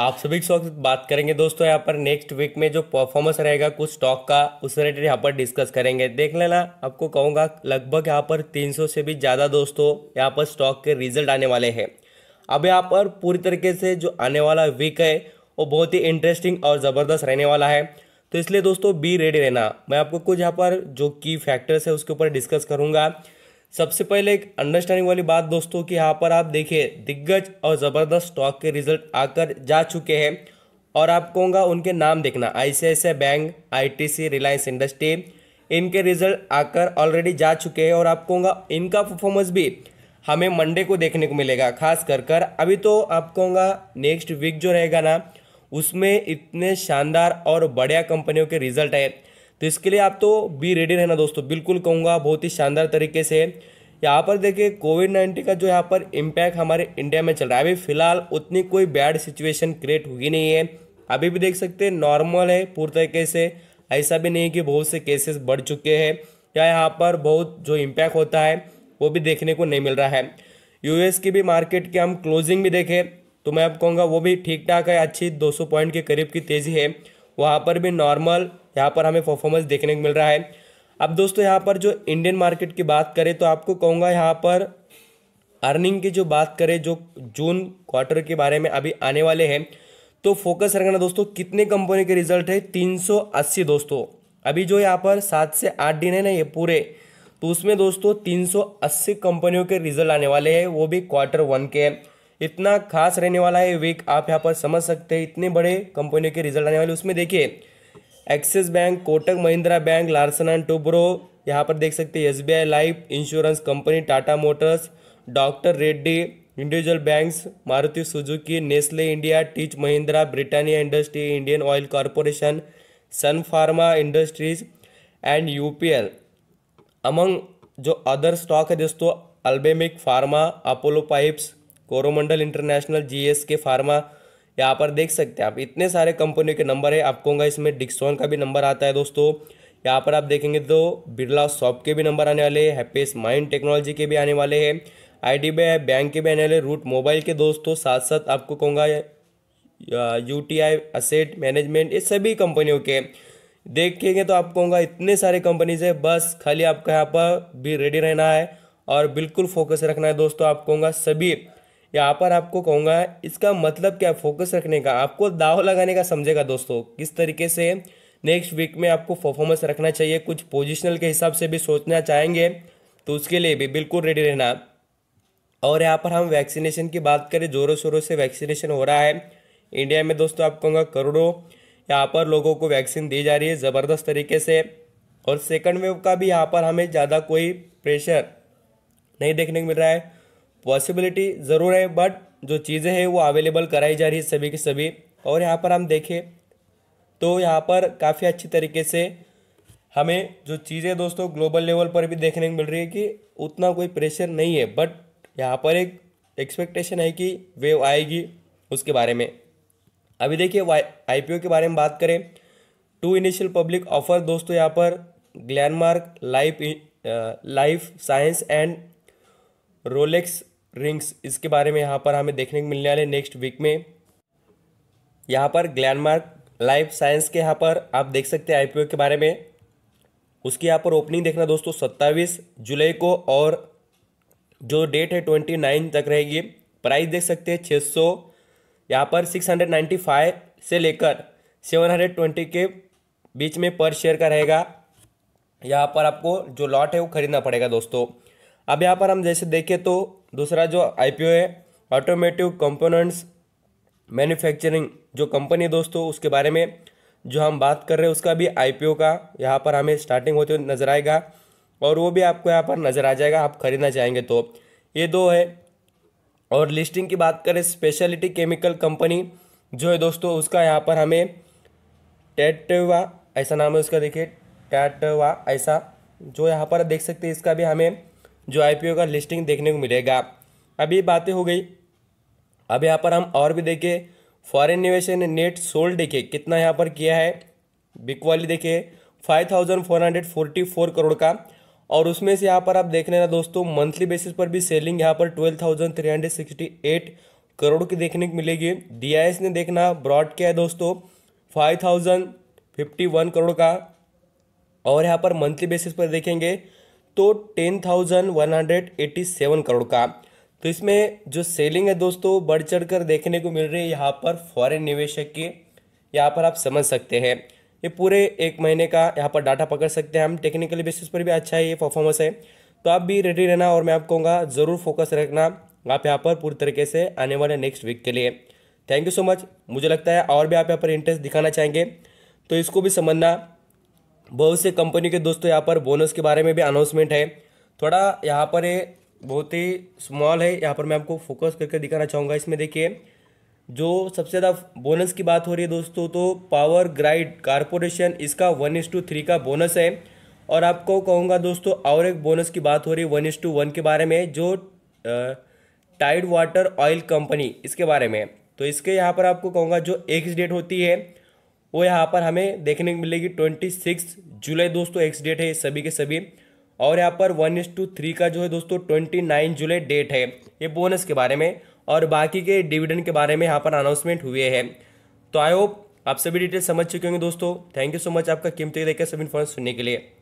आप सभी स्टॉक बात करेंगे दोस्तों यहाँ पर नेक्स्ट वीक में जो परफॉर्मेंस रहेगा कुछ स्टॉक का उस रिलेटेड यहाँ पर डिस्कस करेंगे देख लेना आपको कहूँगा लगभग यहाँ पर 300 से भी ज़्यादा दोस्तों यहाँ पर स्टॉक के रिजल्ट आने वाले हैं अब यहाँ पर पूरी तरीके से जो आने वाला वीक है वो बहुत ही इंटरेस्टिंग और ज़बरदस्त रहने वाला है तो इसलिए दोस्तों बी रेडी रहना मैं आपको कुछ यहाँ पर जो की फैक्टर्स है उसके ऊपर डिस्कस करूँगा सबसे पहले एक अंडरस्टैंडिंग वाली बात दोस्तों कि यहाँ पर आप देखिए दिग्गज और ज़बरदस्त स्टॉक के रिजल्ट आकर जा चुके हैं और आप कहूँगा उनके नाम देखना आई बैंक आईटीसी रिलायंस इंडस्ट्री इनके रिजल्ट आकर ऑलरेडी जा चुके हैं और आप कहूँगा इनका परफॉर्मेंस भी हमें मंडे को देखने को मिलेगा खास कर कर अभी तो आप कहूँगा नेक्स्ट वीक जो रहेगा ना उसमें इतने शानदार और बढ़िया कंपनियों के रिजल्ट है तो इसके लिए आप तो बी रेडी रहना दोस्तों बिल्कुल कहूँगा बहुत ही शानदार तरीके से यहाँ पर देखिए कोविड नाइन्टीन का जो यहाँ पर इम्पैक्ट हमारे इंडिया में चल रहा है अभी फिलहाल उतनी कोई बैड सिचुएशन क्रिएट हुई नहीं है अभी भी देख सकते हैं नॉर्मल है पूरी तरीके से ऐसा भी नहीं कि बहुत से केसेस बढ़ चुके हैं या यहाँ पर बहुत जो इम्पैक्ट होता है वो भी देखने को नहीं मिल रहा है यूएस की भी मार्केट की हम क्लोजिंग भी देखें तो मैं अब कहूँगा वो भी ठीक ठाक है अच्छी 200 पॉइंट के करीब की तेज़ी है वहाँ पर भी नॉर्मल यहाँ पर हमें परफॉर्मेंस देखने को मिल रहा है अब दोस्तों यहाँ पर जो इंडियन मार्केट की बात करें तो आपको कहूँगा यहाँ पर अर्निंग की जो बात करें जो जून क्वार्टर के बारे में अभी आने वाले हैं तो फोकस रखना दोस्तों कितने कंपनी के रिजल्ट है 380 दोस्तों अभी जो यहाँ पर सात से आठ दिन है ना ये पूरे तो उसमें दोस्तों 380 कंपनियों के रिजल्ट आने वाले हैं वो भी क्वार्टर वन के हैं इतना खास रहने वाला है वीक आप यहाँ पर समझ सकते हैं इतने बड़े कंपनियों के रिजल्ट आने वाले उसमें देखिए Axis Bank Kotak Mahindra Bank Larsen and Toubro यहाँ पर देख सकते हैं S B I Life Insurance Company Tata Motors doctor Reddy individual banks Maruti Suzuki Nestle India Tech Mahindra Britannia industry Indian Oil Corporation Sun Pharma Industries and UPL among जो other stock है दोस्तों Alembic Pharma Apollo Pipes Coromandel International GSK के pharma यहाँ पर देख सकते हैं आप इतने सारे कंपनी के नंबर है आपको होगा इसमें डिक्सॉन का भी नंबर आता है दोस्तों यहाँ पर आप देखेंगे तो बिरला शॉप के भी नंबर आने वाले हैं हैप्पीस माइंड टेक्नोलॉजी के भी आने वाले हैं आई बैंक के भी आने वाले रूट मोबाइल के दोस्तों साथ साथ आपको कहूँगा U T I asset management ये सभी कंपनियों के देखेंगे तो आप कहूँगा इतने सारे कंपनीज है बस खाली आपका यहाँ पर भी रेडी रहना है और बिल्कुल फोकस रखना है दोस्तों आप कहूँगा सभी यहाँ पर आपको कहूँगा इसका मतलब क्या फोकस रखने का आपको दाव लगाने का समझेगा दोस्तों किस तरीके से नेक्स्ट वीक में आपको परफॉर्मेंस रखना चाहिए कुछ पोजिशनल के हिसाब से भी सोचना चाहेंगे तो उसके लिए भी बिल्कुल रेडी रहना और यहाँ पर हम वैक्सीनेशन की बात करें ज़ोरों शोरों से वैक्सीनेशन हो रहा है इंडिया में दोस्तों आप कहूँगा करोड़ों यहाँ पर लोगों को वैक्सीन दी जा रही है ज़बरदस्त तरीके से और सेकंड वेव का भी यहाँ पर हमें ज़्यादा कोई प्रेशर नहीं देखने को मिल रहा है पॉसिबिलिटी ज़रूर है बट जो चीज़ें हैं वो अवेलेबल कराई जा रही है सभी के सभी और यहाँ पर हम देखें तो यहाँ पर काफ़ी अच्छी तरीके से हमें जो चीज़ें दोस्तों ग्लोबल लेवल पर भी देखने को मिल रही है कि उतना कोई प्रेशर नहीं है बट यहाँ पर एक एक्सपेक्टेशन है कि वेव आएगी उसके बारे में अभी देखिए आई के बारे में बात करें टू इनिशियल पब्लिक ऑफर दोस्तों यहाँ पर Glenmark Life Life Science and Rolex Rings इसके बारे में यहाँ पर हमें देखने को मिलने वाले नेक्स्ट वीक में यहाँ पर ग्लैंडमार्क लाइफ साइंस के यहाँ पर आप देख सकते हैं आईपीओ के बारे में उसकी यहाँ पर ओपनिंग देखना दोस्तों सत्ताईस जुलाई को और जो डेट है ट्वेंटी नाइन तक रहेगी प्राइस देख सकते हैं छः सौ यहाँ पर सिक्स हंड्रेड नाइन्टी फाइव से लेकर सेवन हंड्रेड ट्वेंटी के बीच में पर शेयर का रहेगा यहाँ पर आपको जो लॉट है वो खरीदना पड़ेगा दोस्तों अब यहाँ पर हम जैसे देखें तो दूसरा जो आई है ऑटोमेटिव कंपोनेंट्स मैन्युफैक्चरिंग जो कंपनी दोस्तों उसके बारे में जो हम बात कर रहे हैं उसका भी आई का यहाँ पर हमें स्टार्टिंग होते हुए नज़र आएगा और वो भी आपको यहाँ पर नज़र आ जाएगा आप खरीदना चाहेंगे तो ये दो है और लिस्टिंग की बात करें स्पेशलिटी केमिकल कंपनी जो है दोस्तों उसका यहाँ पर हमें टेटवा ऐसा नाम है उसका देखिए टैटवा ऐसा जो यहाँ पर देख सकते हैं इसका भी हमें जो आईपीओ का लिस्टिंग देखने को मिलेगा अभी बातें हो गई अब यहाँ पर हम और भी देखें फॉरेन निवेश ने नेट सोल्ड देखे कितना यहाँ पर किया है बिक वाली देखे five thousand four hundred forty four crore का और उसमें से यहाँ पर आप देख लेना दोस्तों मंथली बेसिस पर भी सेलिंग यहाँ पर twelve thousand three hundred sixty eight crore की देखने को मिलेगी डी ने देखना ब्रॉड क्या है दोस्तों five thousand fifty one crore का और यहाँ पर मंथली बेसिस पर देखेंगे तो ten thousand one hundred eighty seven crore का तो इसमें जो सेलिंग है दोस्तों बढ़ चढ़ कर देखने को मिल रही है यहाँ पर फॉरेन निवेशक की यहाँ पर आप समझ सकते हैं ये पूरे एक महीने का यहाँ पर डाटा पकड़ सकते हैं हम टेक्निकली बेसिस पर भी अच्छा है ये परफॉर्मेंस है तो आप भी रेडी रहना और मैं आप कहूँगा ज़रूर फोकस रखना आप यहाँ पर पूरी तरीके से आने वाले नेक्स्ट वीक के लिए थैंक यू सो मच मुझे लगता है और भी आप यहाँ पर इंटरेस्ट दिखाना चाहेंगे तो इसको भी समझना बहुत से कंपनी के दोस्तों यहाँ पर बोनस के बारे में भी अनाउंसमेंट है थोड़ा यहाँ पर ये बहुत ही स्मॉल है यहाँ पर मैं आपको फोकस करके दिखाना चाहूँगा इसमें देखिए जो सबसे ज़्यादा बोनस की बात हो रही है दोस्तों तो पावर ग्राइड कारपोरेशन इसका वन इस टू थ्री का बोनस है और आपको कहूँगा दोस्तों और एक बोनस की बात हो रही है वन इस टू वन के बारे में जो टाइड वाटर ऑयल कंपनी इसके बारे में तो इसके यहाँ पर आपको कहूँगा जो एक्स डेट होती है वो यहाँ पर हमें देखने को मिलेगी ट्वेंटी सिक्स जुलाई दोस्तों एक्स डेट है सभी के सभी और यहाँ पर वन इज टू थ्री का जो है दोस्तों ट्वेंटी नाइन जुलाई डेट है ये बोनस के बारे में और बाकी के डिविडेंड के बारे में यहाँ पर अनाउंसमेंट हुए हैं तो आई होप आप सभी डिटेल समझ चुके होंगे दोस्तों थैंक यू सो मच आपका कीमती देखकर सभी इन्फॉर्मेशन सुनने के लिए